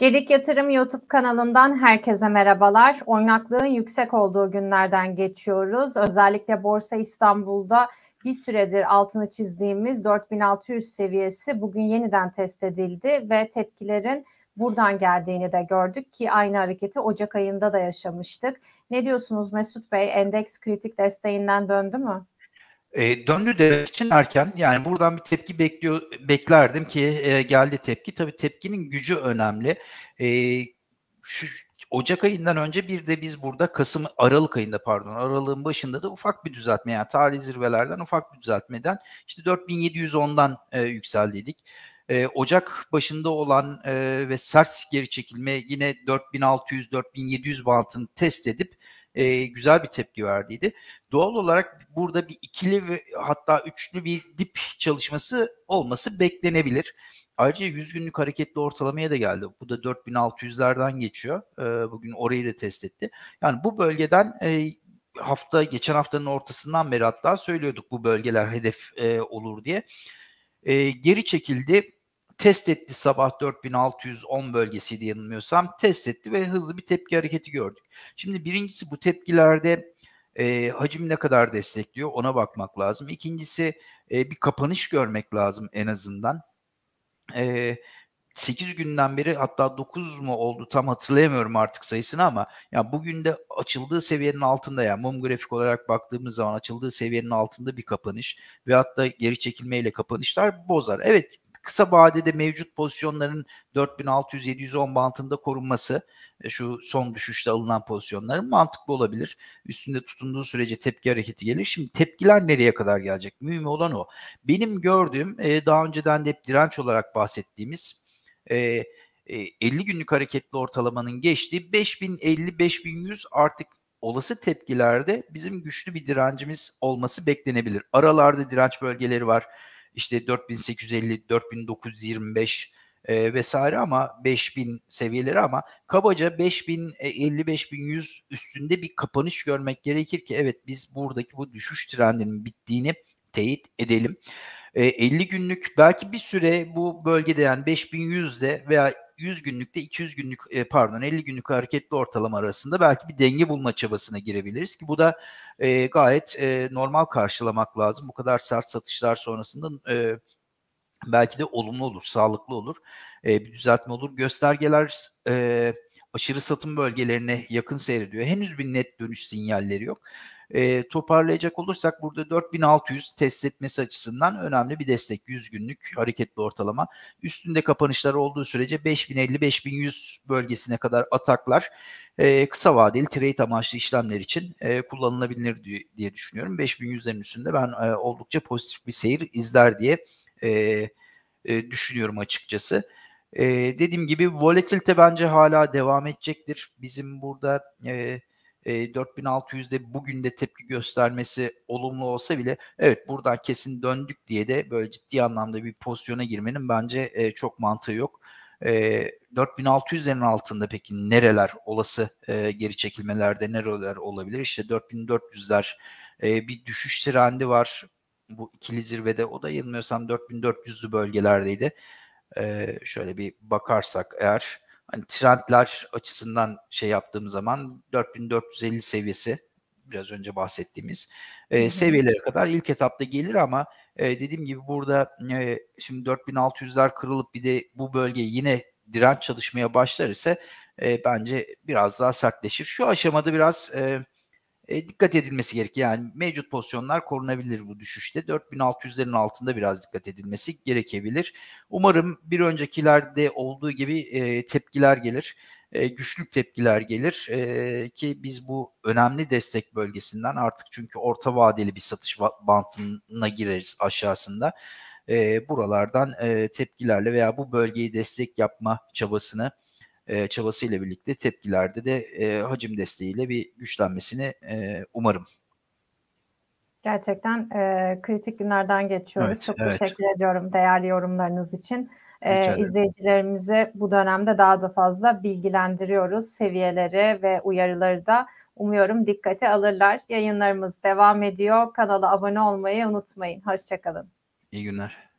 Gedik Yatırım YouTube kanalından herkese merhabalar. Oynaklığın yüksek olduğu günlerden geçiyoruz. Özellikle Borsa İstanbul'da bir süredir altını çizdiğimiz 4600 seviyesi bugün yeniden test edildi ve tepkilerin buradan geldiğini de gördük ki aynı hareketi Ocak ayında da yaşamıştık. Ne diyorsunuz Mesut Bey? Endeks kritik desteğinden döndü mü? E, döndü demek için erken yani buradan bir tepki bekliyor beklerdim ki e, geldi tepki. Tabii tepkinin gücü önemli. E, şu Ocak ayından önce bir de biz burada Kasım Aralık ayında pardon Aralık'ın başında da ufak bir düzeltme yani tarih zirvelerden ufak bir düzeltmeden işte 4710'dan e, yükseldiydik. E, Ocak başında olan e, ve sert geri çekilme yine 4600-4700 bantını test edip e, güzel bir tepki verdiydi. Doğal olarak burada bir ikili ve hatta üçlü bir dip çalışması olması beklenebilir. Ayrıca 100 günlük hareketli ortalamaya da geldi. Bu da 4600'lerden geçiyor. E, bugün orayı da test etti. Yani bu bölgeden e, hafta geçen haftanın ortasından beri hatta söylüyorduk bu bölgeler hedef e, olur diye. E, geri çekildi test etti sabah 4610 bölgesi diye yanılmıyorsam test etti ve hızlı bir tepki hareketi gördük. Şimdi birincisi bu tepkilerde e, hacim ne kadar destekliyor ona bakmak lazım. İkincisi e, bir kapanış görmek lazım en azından. E, 8 günden beri hatta 9 mu oldu tam hatırlayamıyorum artık sayısını ama ya bugün de açıldığı seviyenin altında yani mum grafik olarak baktığımız zaman açıldığı seviyenin altında bir kapanış ve hatta geri çekilmeyle kapanışlar bozar. Evet kısa vadede mevcut pozisyonların 4600-710 bantında korunması e, şu son düşüşte alınan pozisyonların mantıklı olabilir. Üstünde tutunduğu sürece tepki hareketi gelir. Şimdi tepkiler nereye kadar gelecek? Mühim olan o. Benim gördüğüm e, daha önceden de hep direnç olarak bahsettiğimiz 50 e, günlük hareketli ortalamanın geçtiği 5050-5100 artık olası tepkilerde bizim güçlü bir direncimiz olması beklenebilir. Aralarda direnç bölgeleri var işte 4850, 4925 e, vesaire ama 5000 seviyeleri ama kabaca 5000 50 5100 üstünde bir kapanış görmek gerekir ki evet biz buradaki bu düşüş trendinin bittiğini teyit edelim. E, 50 günlük belki bir süre bu bölgede yani 5100'de veya 100 günlükte 200 günlük e, pardon 50 günlük hareketli ortalama arasında belki bir denge bulma çabasına girebiliriz ki bu da e, gayet e, normal karşılamak lazım. Bu kadar sert satışlar sonrasında e, belki de olumlu olur, sağlıklı olur. E, bir düzeltme olur. Göstergeler e, aşırı satım bölgelerine yakın seyrediyor. Henüz bir net dönüş sinyalleri yok. E, toparlayacak olursak burada 4600 test etmesi açısından önemli bir destek. 100 günlük hareketli ortalama. Üstünde kapanışlar olduğu sürece 5050-5100 bölgesine kadar ataklar e, kısa vadeli trade amaçlı işlemler için e, kullanılabilir diye, düşünüyorum. 5100'lerin üstünde ben e, oldukça pozitif bir seyir izler diye e, e, düşünüyorum açıkçası. E, dediğim gibi volatilite bence hala devam edecektir. Bizim burada... E, 4600'de e, bugün de tepki göstermesi olumlu olsa bile evet buradan kesin döndük diye de böyle ciddi anlamda bir pozisyona girmenin bence e, çok mantığı yok. E, 4600'lerin altında peki nereler olası e, geri çekilmelerde nereler olabilir? İşte 4400'ler bir düşüş trendi var. Bu ikili zirvede o da yanılmıyorsam 4400'lü bölgelerdeydi. şöyle bir bakarsak eğer hani trendler açısından şey yaptığım zaman 4450 seviyesi biraz önce bahsettiğimiz e, seviyelere kadar ilk etapta gelir ama e, dediğim gibi burada e, şimdi 4600'ler kırılıp bir de bu bölge yine direnç çalışmaya başlar ise e, bence biraz daha sertleşir. Şu aşamada biraz e, e, dikkat edilmesi gerekiyor. Yani mevcut pozisyonlar korunabilir bu düşüşte. 4600'lerin altında biraz dikkat edilmesi gerekebilir. Umarım bir öncekilerde olduğu gibi e, tepkiler gelir. E, güçlü tepkiler gelir e, ki biz bu önemli destek bölgesinden artık çünkü orta vadeli bir satış bantına gireriz aşağısında e, buralardan e, tepkilerle veya bu bölgeyi destek yapma çabasını e, çabasıyla birlikte tepkilerde de e, hacim desteğiyle bir güçlenmesini e, umarım. Gerçekten e, kritik günlerden geçiyoruz. Evet, Çok evet. teşekkür ediyorum değerli yorumlarınız için. E, izleyicilerimizi bu dönemde daha da fazla bilgilendiriyoruz. Seviyeleri ve uyarıları da umuyorum dikkate alırlar. Yayınlarımız devam ediyor. Kanala abone olmayı unutmayın. Hoşçakalın. İyi günler.